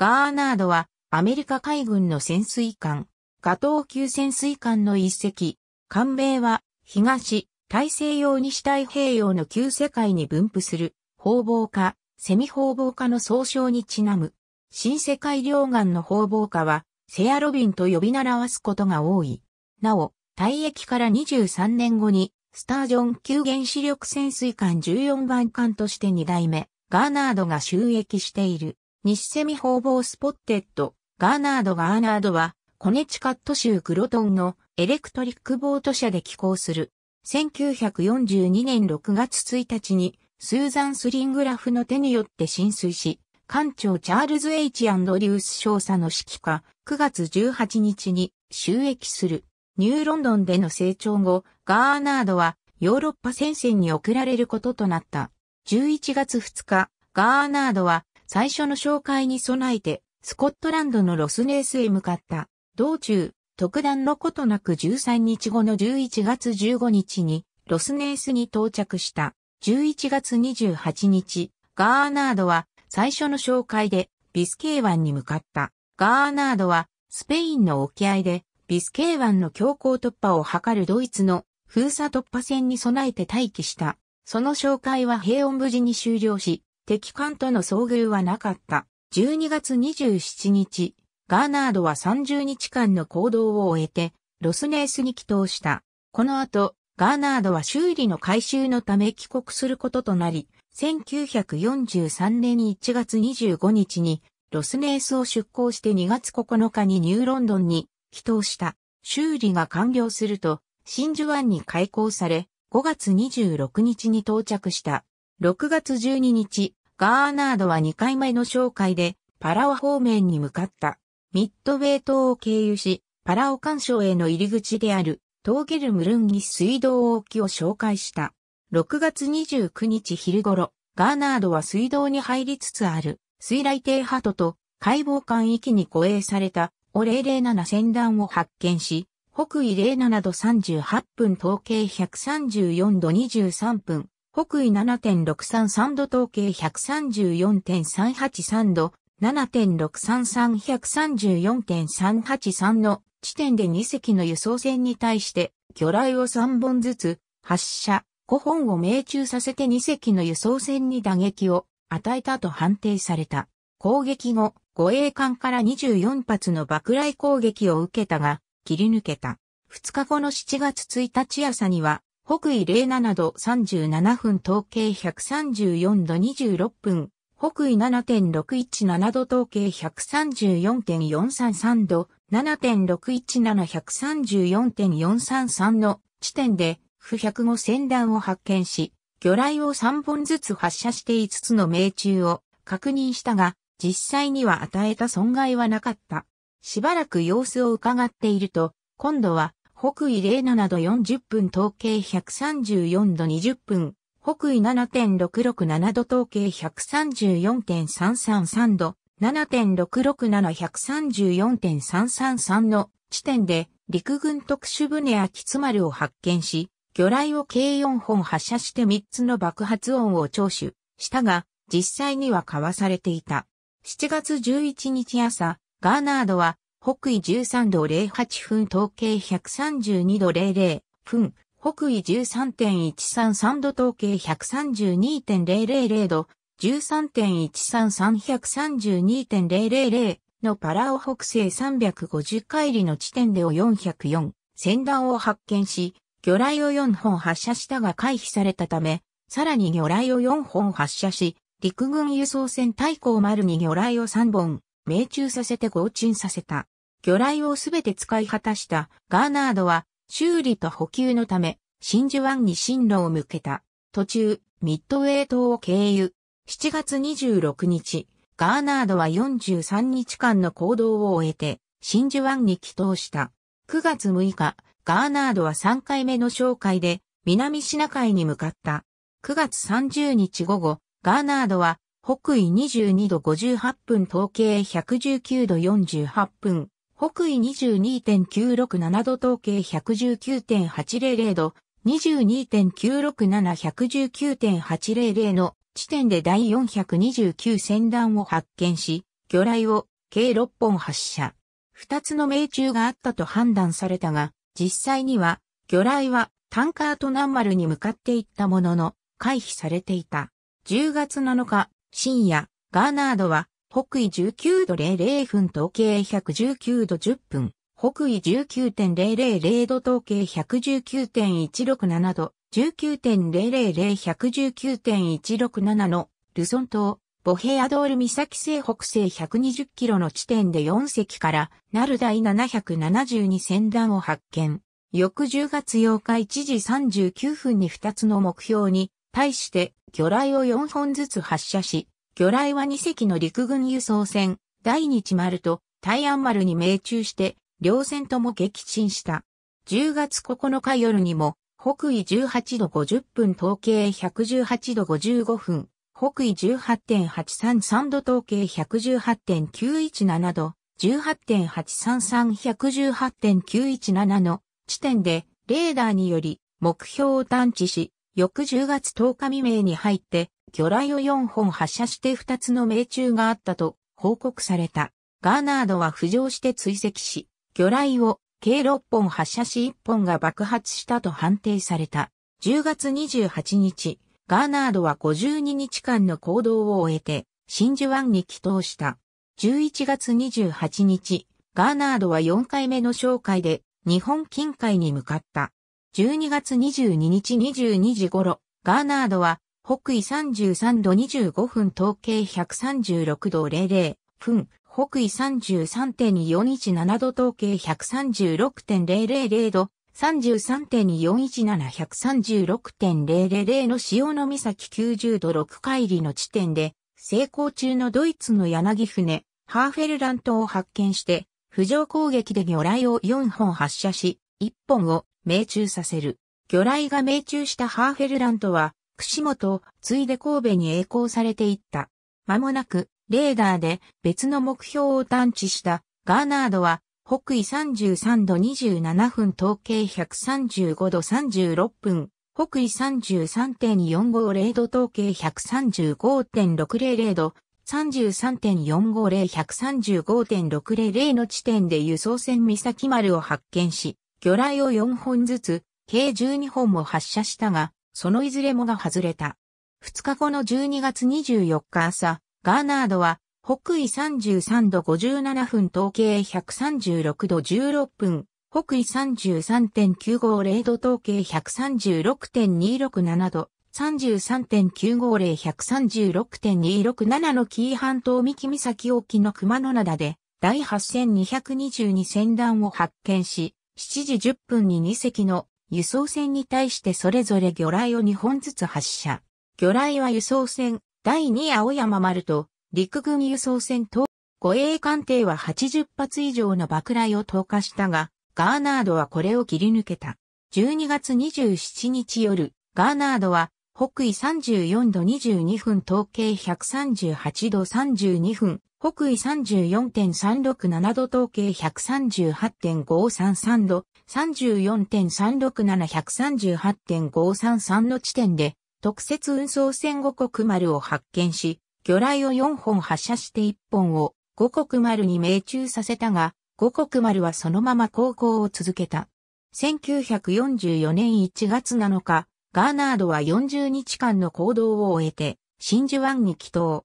ガーナードはアメリカ海軍の潜水艦、ガトー級潜水艦の一隻、艦名は東、大西洋西太平洋の旧世界に分布する、方防化、セミ方防化の総称にちなむ。新世界両岸の方防化は、セアロビンと呼び習わすことが多い。なお、退役から23年後に、スタージョン級原子力潜水艦14番艦として2代目、ガーナードが収益している。西セミ方法スポッテッド、ガーナードガーナードは、コネチカット州グロトンのエレクトリックボート社で寄港する。1942年6月1日に、スーザン・スリングラフの手によって浸水し、艦長チャールズ・ H・ アンドリュース少佐の指揮下、9月18日に収益する。ニューロンドンでの成長後、ガーナードはヨーロッパ戦線に送られることとなった。11月2日、ガーナードは最初の紹介に備えて、スコットランドのロスネースへ向かった。道中、特段のことなく13日後の11月15日に、ロスネースに到着した。11月28日、ガーナードは最初の紹介でビスケイ湾に向かった。ガーナードはスペインの沖合でビスケイ湾の強行突破を図るドイツの封鎖突破戦に備えて待機した。その紹介は平穏無事に終了し、敵艦との遭遇はなかった。12月27日、ガーナードは30日間の行動を終えて、ロスネースに帰投した。この後、ガーナードは修理の回収のため帰国することとなり、1943年1月25日にロスネースを出港して2月9日にニューロンドンに帰投した。修理が完了すると、真珠湾に開港され、5月26日に到着した。6月12日、ガーナードは2回目の紹介でパラオ方面に向かった。ミッドウェイ島を経由し、パラオ干渉への入り口であるトーゲルムルンギ水道沖を紹介した。6月29日昼頃、ガーナードは水道に入りつつある水雷艇ハトと解剖艦域に護衛されたオ0 0ナ船団を発見し、北緯07度38分統計134度23分、北緯7.633度統計134.383度、7.633134.383の地点で2隻の輸送船に対して魚雷を3本ずつ発射、5本を命中させて2隻の輸送船に打撃を与えたと判定された。攻撃後、護衛艦から24発の爆雷攻撃を受けたが、切り抜けた。2日後の7月1日朝には、北緯07度37分統計134度26分、北緯7.617度統計134.433度、7.617134.433の地点で、不105戦団を発見し、魚雷を3本ずつ発射して5つの命中を確認したが、実際には与えた損害はなかった。しばらく様子を伺っていると、今度は北緯07度40分統計134度20分、北緯7.667度統計134.333度、7.667134.333の地点で陸軍特殊船秋津丸を発見し、魚雷を計4本発射して3つの爆発音を聴取したが、実際には交わされていた。7月11日朝、ガーナードは北緯13度08分統計132度00分、北緯13.133度統計132.000度、13.133132.000のパラオ北西350海里の地点でを404、船団を発見し、魚雷を4本発射したが回避されたため、さらに魚雷を4本発射し、陸軍輸送船対抗丸に魚雷を3本、命中させて合沈させた。魚雷をすべて使い果たしたガーナードは修理と補給のため真珠湾に進路を向けた。途中、ミッドウェイ島を経由。7月26日、ガーナードは43日間の行動を終えて真珠湾に帰島した。9月6日、ガーナードは3回目の紹介で南シナ海に向かった。9月30日午後、ガーナードは北緯22度58分統計119度48分、北緯22.967度統計119.800度、22.967119.800の地点で第429船団を発見し、魚雷を計6本発射。2つの命中があったと判断されたが、実際には魚雷はタンカーと南丸に向かっていったものの回避されていた。10月7日深夜、ガーナードは北緯19度00分統計119度10分、北緯19.000度統計119.167度、1 9 0 0 0 1 1 9 1 6 7のルソン島、ボヘアドール岬西北西120キロの地点で4隻からなる第772船団を発見。翌10月8日1時39分に2つの目標に対して魚雷を4本ずつ発射し、魚雷は2隻の陸軍輸送船、第日丸と大安丸に命中して、両船とも撃沈した。10月9日夜にも、北緯18度50分統計118度55分、北緯18.833度統計118.917度、18.833118.917の地点でレーダーにより目標を探知し、翌10月10日未明に入って、魚雷を4本発射して2つの命中があったと報告された。ガーナードは浮上して追跡し、魚雷を計6本発射し1本が爆発したと判定された。10月28日、ガーナードは52日間の行動を終えて、真珠湾に帰投した。11月28日、ガーナードは4回目の紹介で日本近海に向かった。12月22日22時頃、ガーナードは、北緯33度25分統計136度00分、北緯33.417度統計136.000度、33.417136.000の潮の岬90度6海里の地点で、成功中のドイツの柳船、ハーフェルラントを発見して、浮上攻撃で魚雷を4本発射し、1本を命中させる。魚雷が命中したハーフェルラントは、串本、ついで神戸に栄光されていった。間もなく、レーダーで別の目標を探知したガーナードは、北緯33度27分、統計135度36分、北緯33.450度統計135.600度、33.450135.600の地点で輸送船三崎丸を発見し、魚雷を4本ずつ、計12本も発射したが、そのいずれもが外れた。2日後の12月24日朝、ガーナードは、北緯33度57分統計136度16分、北緯33.950度統計136.267度、33.950136.267の紀伊半島三木岬沖の熊野灘で、第8222船団を発見し、7時10分に2隻の輸送船に対してそれぞれ魚雷を2本ずつ発射。魚雷は輸送船第2青山丸と陸軍輸送船と護衛艦艇は80発以上の爆雷を投下したが、ガーナードはこれを切り抜けた。12月27日夜、ガーナードは北緯34度22分、統計138度32分、北緯34.367度、統計138.533度、34.367138.533の地点で、特設運送船五国丸を発見し、魚雷を4本発射して1本を五国丸に命中させたが、五国丸はそのまま航行を続けた。1944年1月7日、ガーナードは40日間の行動を終えて、真珠湾に帰投。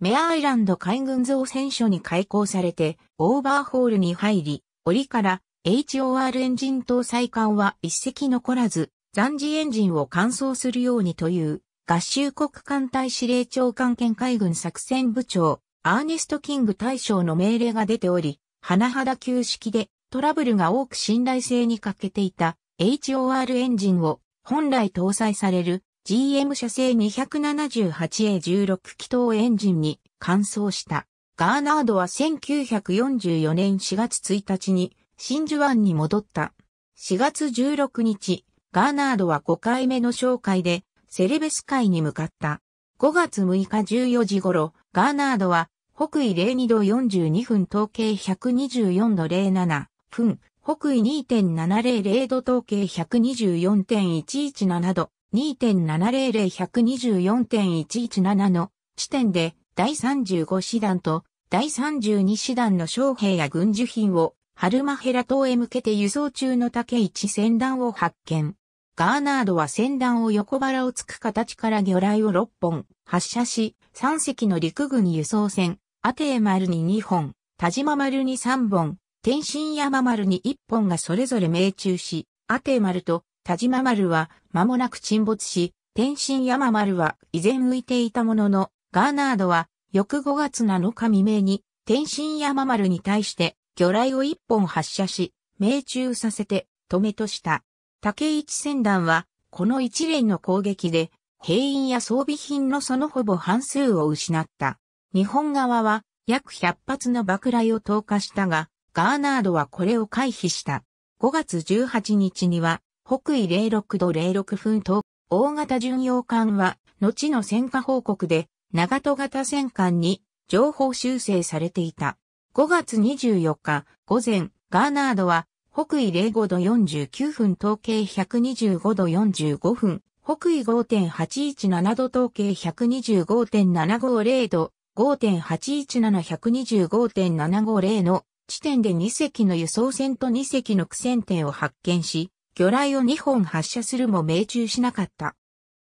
メアアイランド海軍造船所に開港されて、オーバーホールに入り、折から HOR エンジン搭載艦は一隻残らず、残次エンジンを乾燥するようにという、合衆国艦隊司令長官兼海軍作戦部長、アーネスト・キング大将の命令が出ており、甚だ旧式でトラブルが多く信頼性に欠けていた HOR エンジンを本来搭載される GM 社製 278A16 気筒エンジンに換装した。ガーナードは1944年4月1日に真珠湾に戻った。4月16日、ガーナードは5回目の紹介でセレベス海に向かった。5月6日14時頃、ガーナードは北緯02度42分統計124度07分、北緯2.700度統計124.117度、2.700124.117の地点で第35師団と第32師団の将兵や軍需品をハルマヘラ島へ向けて輸送中の竹一船団を発見。ガーナードは船団を横腹をつく形から魚雷を6本発射し、3隻の陸軍輸送船、アテールに2本、田島丸に3本、天津山丸に一本がそれぞれ命中し、アテ丸と田島丸は間もなく沈没し、天津山丸は依然浮いていたものの、ガーナードは翌5月7日未明に天津山丸に対して魚雷を一本発射し、命中させて止めとした。竹一船団はこの一連の攻撃で兵員や装備品のそのほぼ半数を失った。日本側は約100発の爆雷を投下したが、ガーナードはこれを回避した。5月18日には、北緯06度06分と、大型巡洋艦は、後の戦果報告で、長戸型戦艦に情報修正されていた。5月24日午前、ガーナードは北緯05度49分統計125度45分、北緯5.817度統計125.750度、5.817125.750の地点で2隻の輸送船と2隻の苦戦点を発見し、魚雷を2本発射するも命中しなかった。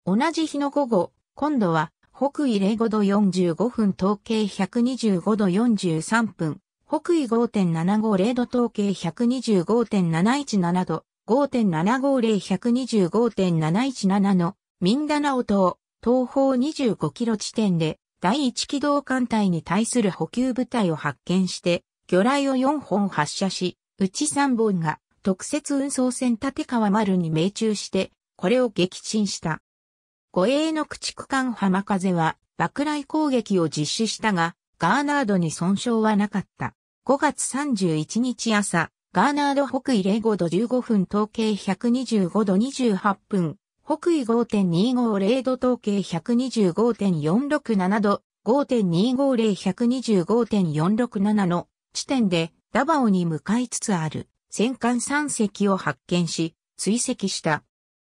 同じ日の午後、今度は北緯05度45分統計125度43分、北緯5.750度統計125.717度、5.750125.717のミンダナオ島、東方25キロ地点で第1機動艦隊に対する補給部隊を発見して、魚雷を4本発射し、うち3本が特設運送船立川丸に命中して、これを撃沈した。護衛の駆逐艦浜風は爆雷攻撃を実施したが、ガーナードに損傷はなかった。5月31日朝、ガーナード北緯05度15分統計125度28分、北緯5.250度統計125.467度、5.250125.467の地点でダバオに向かいつつある戦艦3隻を発見し、追跡した。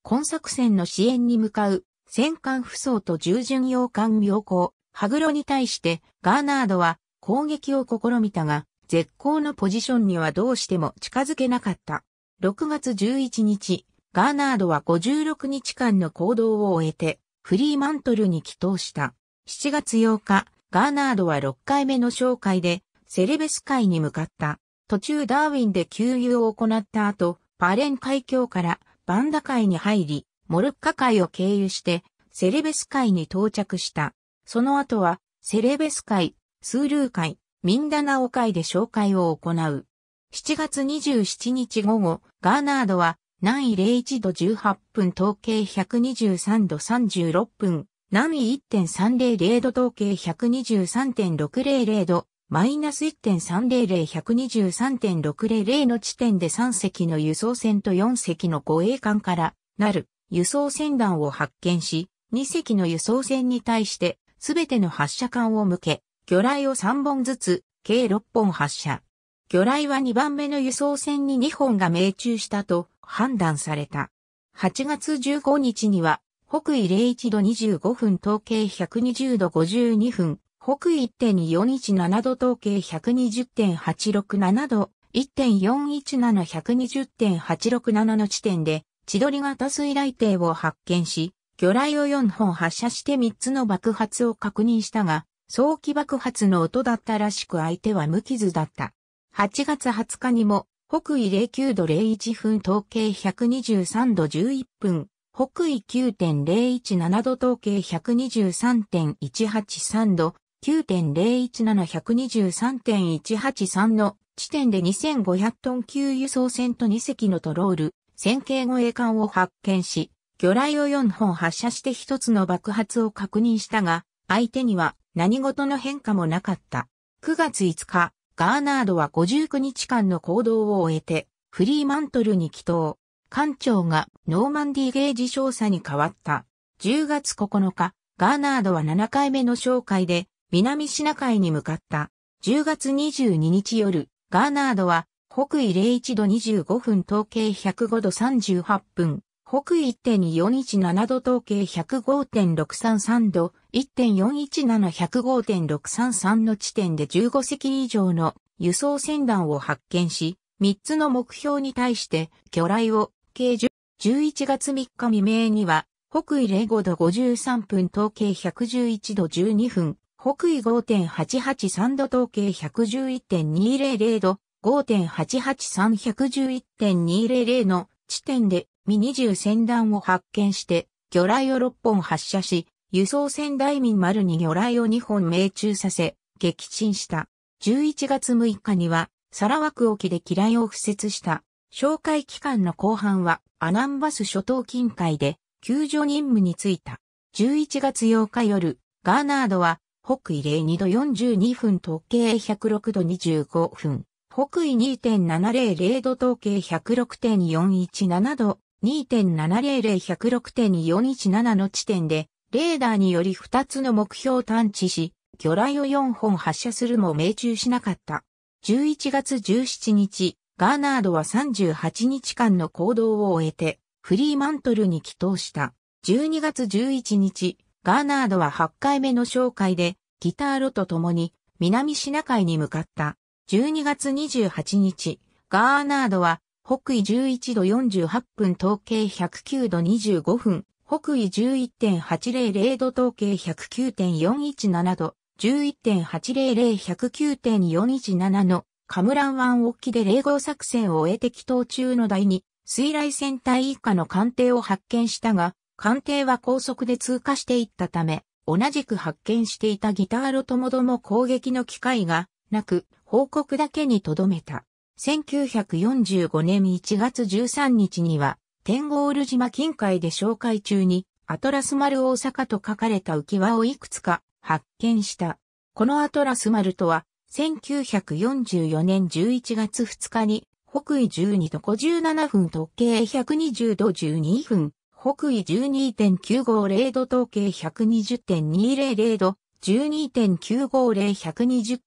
今作戦の支援に向かう戦艦不装と従順洋艦妙高、ハグロに対してガーナードは攻撃を試みたが、絶好のポジションにはどうしても近づけなかった。6月11日、ガーナードは56日間の行動を終えて、フリーマントルに帰投した。7月8日、ガーナードは6回目の紹介で、セレベス海に向かった。途中ダーウィンで給油を行った後、パレン海峡からバンダ海に入り、モルッカ海を経由して、セレベス海に到着した。その後は、セレベス海、スールー海、ミンダナオ海で紹介を行う。7月27日午後、ガーナードは、南緯01度18分統計123度36分、南緯1.300度統計123.600度マイナス1.300123.600の地点で3隻の輸送船と4隻の護衛艦からなる輸送船団を発見し、2隻の輸送船に対してすべての発射艦を向け、魚雷を3本ずつ、計6本発射。魚雷は2番目の輸送船に2本が命中したと判断された。8月15日には、北緯01度25分統計120度52分、北緯1.417度統計120.867度、1.417120.867の地点で、千鳥型水雷艇を発見し、魚雷を4本発射して3つの爆発を確認したが、早期爆発の音だったらしく相手は無傷だった。8月20日にも、北緯09度01分統計123度11分、北緯9.017度統計123.183度、9.017-123.183の地点で2500トン級輸送船と2隻のトロール、線形護衛艦を発見し、魚雷を4本発射して1つの爆発を確認したが、相手には何事の変化もなかった。9月5日、ガーナードは59日間の行動を終えて、フリーマントルに帰投。艦長がノーマンディゲージ少佐に変わった。10月9日、ガーナードは7回目の紹介で、南シナ海に向かった。10月22日夜、ガーナードは、北緯01度25分統計105度38分、北緯1.417度統計105.633度、1.417105.633の地点で15隻以上の輸送船団を発見し、3つの目標に対して魚雷を計10、11月3日未明には、北緯05度53分統計111度12分、北緯5.883度統計111.200度、5.88311.200の地点でミ20船団を発見して、魚雷を6本発射し、輸送船大民丸に魚雷を2本命中させ、撃沈した。11月6日には、サラワク沖で機雷を敷設した。紹介期間の後半は、アナンバス諸島近海で、救助任務に就いた。11月8日夜、ガーナードは、北緯02度42分統計106度25分、北緯2.700度統計106.417度、2.700106.417の地点で、レーダーにより2つの目標を探知し、魚雷を4本発射するも命中しなかった。11月17日、ガーナードは38日間の行動を終えて、フリーマントルに帰投した。12月11日、ガーナードは8回目の紹介で、ギターロと共に南シナ海に向かった。12月28日、ガーナードは北緯11度48分統計109度25分、北緯11.800度統計109.417度、1 1 8 0 0 1 0 9 4 1 7のカムラン湾沖で0号作戦を終えて祈祷中の第2水雷戦隊以下の艦艇を発見したが、艦艇は高速で通過していったため、同じく発見していたギターロともども攻撃の機会がなく、報告だけに留めた。1945年1月13日には、天ゴール島近海で紹介中に、アトラス丸大阪と書かれた浮き輪をいくつか発見した。このアトラス丸とは、1944年11月2日に、北緯12度57分時計120度12分、北緯12.950度統計120.200度、12.950、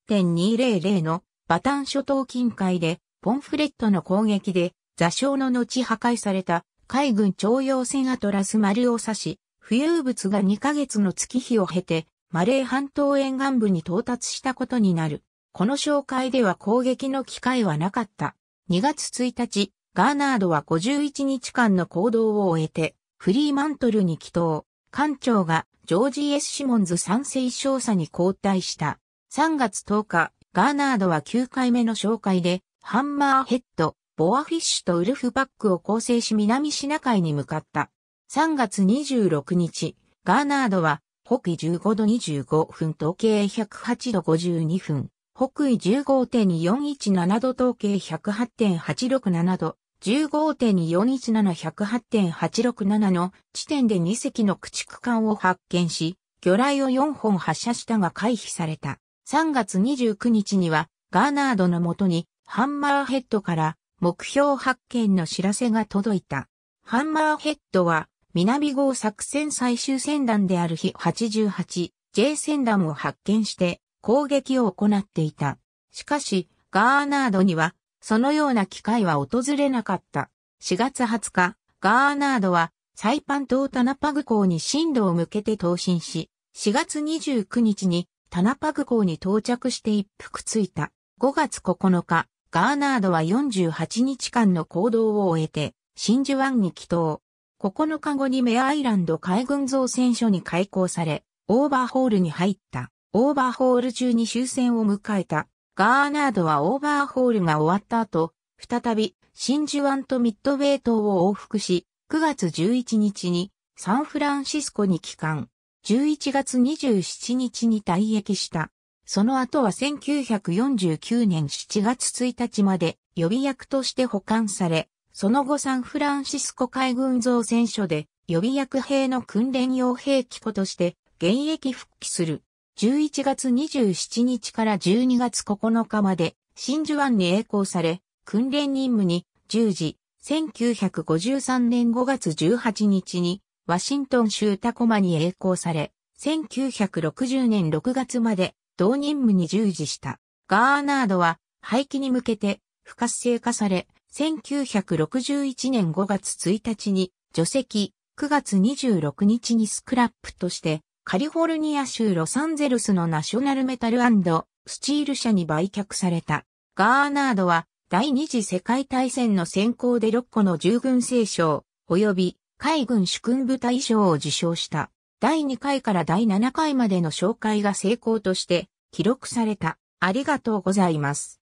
120.200のバタン諸島近海で、ポンフレットの攻撃で、座礁の後破壊された海軍徴用船アトラス丸を指し、浮遊物が2ヶ月の月日を経て、マレー半島沿岸部に到達したことになる。この紹介では攻撃の機会はなかった。2月1日、ガーナードは51日間の行動を終えて、フリーマントルに祈祷。艦長がジョージ・エス・シモンズ賛成少佐に交代した。3月10日、ガーナードは9回目の紹介で、ハンマーヘッド、ボアフィッシュとウルフパックを構成し南シナ海に向かった。3月26日、ガーナードは北緯15度25分東経108度52分、北緯15.417度東経108.867度、15.417108.867の地点で2隻の駆逐艦を発見し、魚雷を4本発射したが回避された。3月29日には、ガーナードのもとに、ハンマーヘッドから目標発見の知らせが届いた。ハンマーヘッドは、南号作戦最終戦団である日 88J 戦団を発見して攻撃を行っていた。しかし、ガーナードにはそのような機会は訪れなかった。4月20日、ガーナードはサイパン島タナパグ港に進路を向けて投進し、4月29日にタナパグ港に到着して一服ついた。5月9日、ガーナードは48日間の行動を終えて、真珠湾に帰島。9日後にメアアイランド海軍造船所に開港され、オーバーホールに入った。オーバーホール中に終戦を迎えた。ガーナードはオーバーホールが終わった後、再び真珠湾とミッドウェイ島を往復し、9月11日にサンフランシスコに帰還、11月27日に退役した。その後は1949年7月1日まで予備役として保管され、その後サンフランシスコ海軍造船所で予備役兵の訓練用兵器庫として現役復帰する。11月27日から12月9日まで真珠湾に栄光され、訓練任務に従事、1953年5月18日にワシントン州タコマに栄光され、1960年6月まで同任務に従事した。ガーナードは廃棄に向けて不活性化され、1961年5月1日に除籍、9月26日にスクラップとしてカリフォルニア州ロサンゼルスのナショナルメタルスチール社に売却された。ガーナードは第二次世界大戦の先行で6個の従軍聖賞及び海軍主君部隊賞を受賞した。第2回から第7回までの紹介が成功として記録された。ありがとうございます。